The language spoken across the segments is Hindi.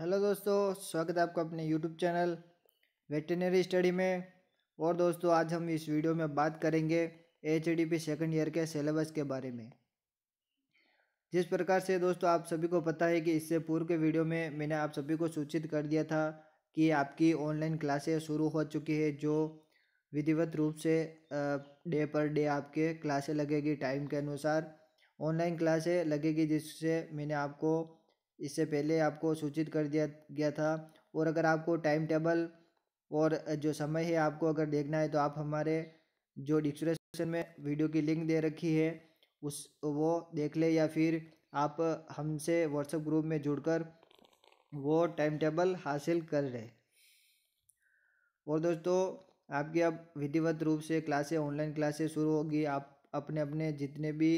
हेलो दोस्तों स्वागत है आपका अपने यूट्यूब चैनल वेटनरी स्टडी में और दोस्तों आज हम इस वीडियो में बात करेंगे H D P second year के सिलेबस के बारे में जिस प्रकार से दोस्तों आप सभी को पता है कि इससे पूर्व के वीडियो में मैंने आप सभी को सूचित कर दिया था कि आपकी ऑनलाइन क्लासेस शुरू हो चुकी है जो विधिवत रूप से डे पर डे आपके क्लासें लगेगी टाइम के अनुसार ऑनलाइन क्लासे लगेगी जिससे मैंने आपको इससे पहले आपको सूचित कर दिया गया था और अगर आपको टाइम टेबल और जो समय है आपको अगर देखना है तो आप हमारे जो डिस्क्रिप्शन में वीडियो की लिंक दे रखी है उस वो देख ले या फिर आप हमसे व्हाट्सएप ग्रुप में जुड़कर वो टाइम टेबल हासिल कर रहे और दोस्तों आपकी अब विधिवत रूप से क्लासें ऑनलाइन क्लासें शुरू होगी आप अपने अपने जितने भी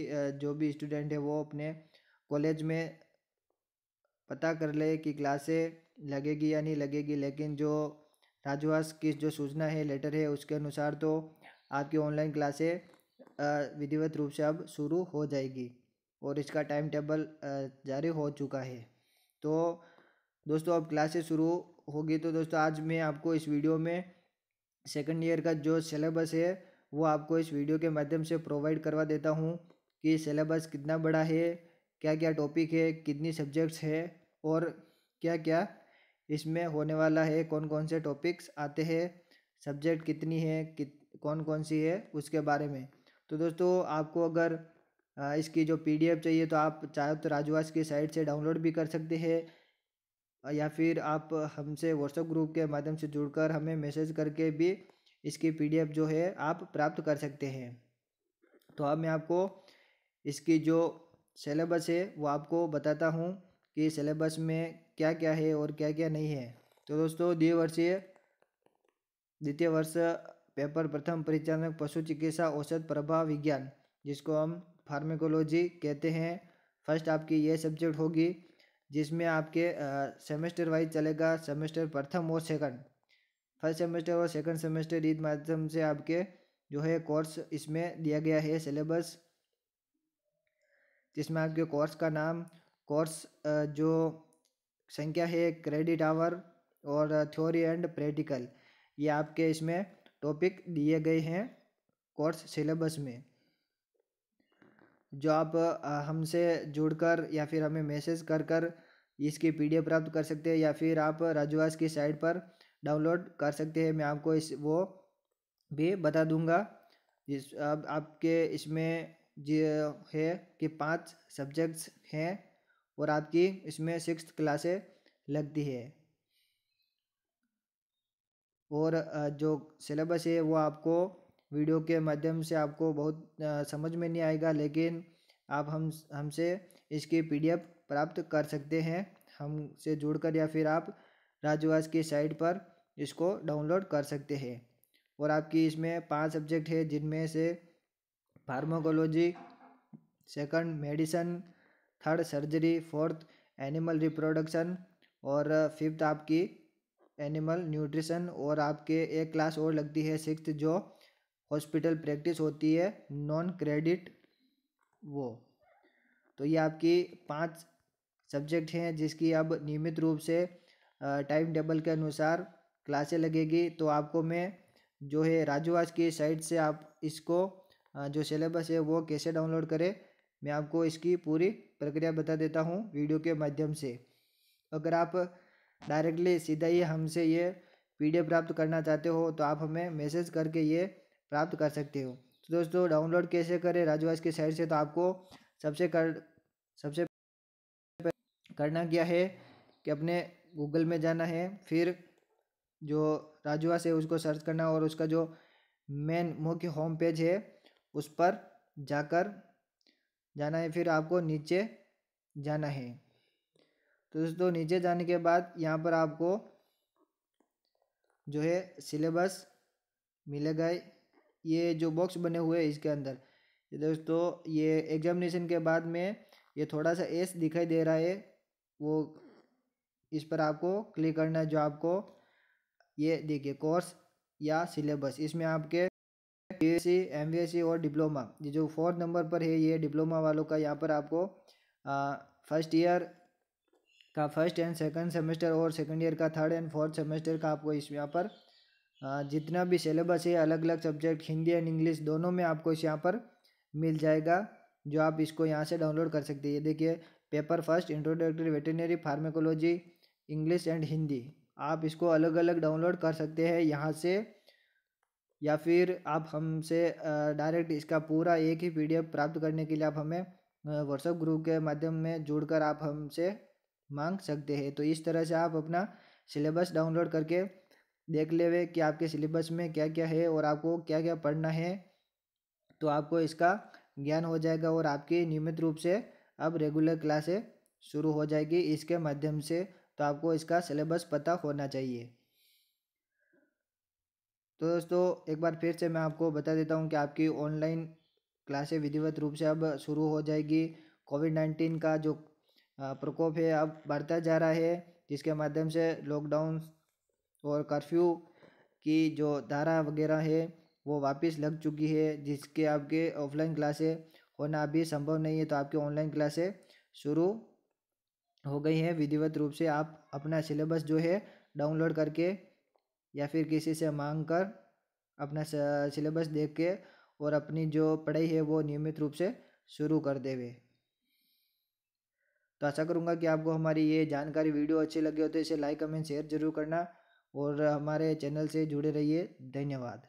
जो भी स्टूडेंट हैं वो अपने कॉलेज में पता कर ले कि क्लासे लगेगी या नहीं लगेगी लेकिन जो राजवास की जो सूचना है लेटर है उसके अनुसार तो आपकी ऑनलाइन क्लासे विधिवत रूप से अब शुरू हो जाएगी और इसका टाइम टेबल जारी हो चुका है तो दोस्तों अब क्लासेस शुरू होगी तो दोस्तों आज मैं आपको इस वीडियो में सेकेंड ईयर का जो सिलेबस है वो आपको इस वीडियो के माध्यम से प्रोवाइड करवा देता हूँ कि सिलेबस कितना बड़ा है क्या क्या टॉपिक है कितनी सब्जेक्ट्स है और क्या क्या इसमें होने वाला है कौन कौन से टॉपिक्स आते हैं सब्जेक्ट कितनी है कित कौन कौन सी है उसके बारे में तो दोस्तों आपको अगर इसकी जो पी चाहिए तो आप चाहे तो राजवास की साइट से डाउनलोड भी कर सकते हैं या फिर आप हमसे व्हाट्सएप ग्रुप के माध्यम से जुड़कर हमें मैसेज करके भी इसकी पीडीएफ जो है आप प्राप्त कर सकते हैं तो अब मैं आपको इसकी जो सिलेबस है वो आपको बताता हूँ कि सिलेबस में क्या क्या है और क्या क्या नहीं है तो दोस्तों द्विवर्षीय द्वितीय वर्ष पेपर प्रथम परिचालक पशु चिकित्सा औषध प्रभाव विज्ञान जिसको हम फार्मेकोलॉजी कहते हैं फर्स्ट आपकी ये सब्जेक्ट होगी जिसमें आपके सेमेस्टर वाइज चलेगा सेमेस्टर प्रथम और सेकंड फर्स्ट सेमेस्टर और सेकंड सेमेस्टर इस माध्यम से आपके जो है कोर्स इसमें दिया गया है सिलेबस जिसमें आपके कोर्स का नाम कोर्स जो संख्या है क्रेडिट आवर और थ्योरी एंड प्रैक्टिकल ये आपके इसमें टॉपिक दिए गए हैं कोर्स सिलेबस में जो आप हमसे जुड़कर या फिर हमें मैसेज कर कर इसकी पी प्राप्त कर सकते हैं या फिर आप राजवास की साइट पर डाउनलोड कर सकते हैं मैं आपको इस वो भी बता दूंगा जिस अब आप, आपके इसमें जो है कि पांच सब्जेक्ट्स हैं और आपकी इसमें सिक्स क्लासे लगती है और जो सिलेबस है वो आपको वीडियो के माध्यम से आपको बहुत समझ में नहीं आएगा लेकिन आप हम हमसे इसकी पीडीएफ प्राप्त कर सकते हैं हमसे जुड़कर या फिर आप राजवास की साइट पर इसको डाउनलोड कर सकते हैं और आपकी इसमें पांच सब्जेक्ट है जिनमें से pharmacology second medicine third surgery fourth animal reproduction और फिफ्थ आपकी एनिमल न्यूट्रिशन और आपके एक क्लास और लगती है सिक्स जो हॉस्पिटल प्रैक्टिस होती है नॉन क्रेडिट वो तो ये आपकी पांच सब्जेक्ट हैं जिसकी अब नियमित रूप से टाइम टेबल के अनुसार क्लासें लगेगी तो आपको मैं जो है राजूवास की साइट से आप इसको जो सिलेबस है वो कैसे डाउनलोड करें मैं आपको इसकी पूरी प्रक्रिया बता देता हूँ वीडियो के माध्यम से अगर आप डायरेक्टली सीधा ही हमसे ये वीडियो प्राप्त करना चाहते हो तो आप हमें मैसेज करके ये प्राप्त कर सकते हो तो दोस्तों डाउनलोड कैसे करें राजवास की साइड से तो आपको सबसे कर सबसे करना क्या है कि अपने गूगल में जाना है फिर जो राजवास है उसको सर्च करना और उसका जो मेन मुख्य होम पेज है उस पर जाकर जाना है फिर आपको नीचे जाना है तो दोस्तों नीचे जाने के बाद यहाँ पर आपको जो है सिलेबस मिलेगा ये जो बॉक्स बने हुए हैं इसके अंदर दोस्तों ये एग्जामिनेशन के बाद में ये थोड़ा सा एस दिखाई दे रहा है वो इस पर आपको क्लिक करना है जो आपको ये देखिए कोर्स या सिलेबस इसमें आपके बी एम बी और डिप्लोमा ये जो फोर्थ नंबर पर है ये डिप्लोमा वालों का यहाँ पर आपको फर्स्ट ईयर का फर्स्ट एंड सेकंड सेमेस्टर और सेकंड ईयर का थर्ड एंड फोर्थ सेमेस्टर का आपको इस यहाँ पर जितना भी सिलेबस है अलग अलग सब्जेक्ट हिंदी एंड इंग्लिश दोनों में आपको इस यहाँ पर मिल जाएगा जो आप इसको यहाँ से डाउनलोड कर सकते हैं देखिए paper first introductory veterinary pharmacology English and Hindi आप इसको अलग अलग डाउनलोड कर सकते हैं यहाँ से या फिर आप हमसे डायरेक्ट इसका पूरा एक ही पीडीएफ प्राप्त करने के लिए आप हमें व्हाट्सएप ग्रुप के माध्यम में जुड़कर आप हमसे मांग सकते हैं तो इस तरह से आप अपना सिलेबस डाउनलोड करके देख ले कि आपके सिलेबस में क्या क्या है और आपको क्या क्या पढ़ना है तो आपको इसका ज्ञान हो जाएगा और आपकी नियमित रूप से अब रेगुलर क्लासे शुरू हो जाएगी इसके माध्यम से तो आपको इसका सिलेबस पता होना चाहिए तो दोस्तों एक बार फिर से मैं आपको बता देता हूँ कि आपकी ऑनलाइन क्लासें विधिवत रूप से अब शुरू हो जाएगी कोविड नाइन्टीन का जो प्रकोप है अब बढ़ता जा रहा है जिसके माध्यम से लॉकडाउन और कर्फ्यू की जो धारा वगैरह है वो वापस लग चुकी है जिसके आपके ऑफलाइन क्लासें होना अभी संभव नहीं है तो आपकी ऑनलाइन क्लासें शुरू हो गई हैं विधिवत रूप से आप अपना सिलेबस जो है डाउनलोड करके या फिर किसी से मांग कर अपना सिलेबस देख के और अपनी जो पढ़ाई है वो नियमित रूप से शुरू कर देवे तो आशा करूँगा कि आपको हमारी ये जानकारी वीडियो अच्छी लगी हो तो इसे लाइक कमेंट शेयर जरूर करना और हमारे चैनल से जुड़े रहिए धन्यवाद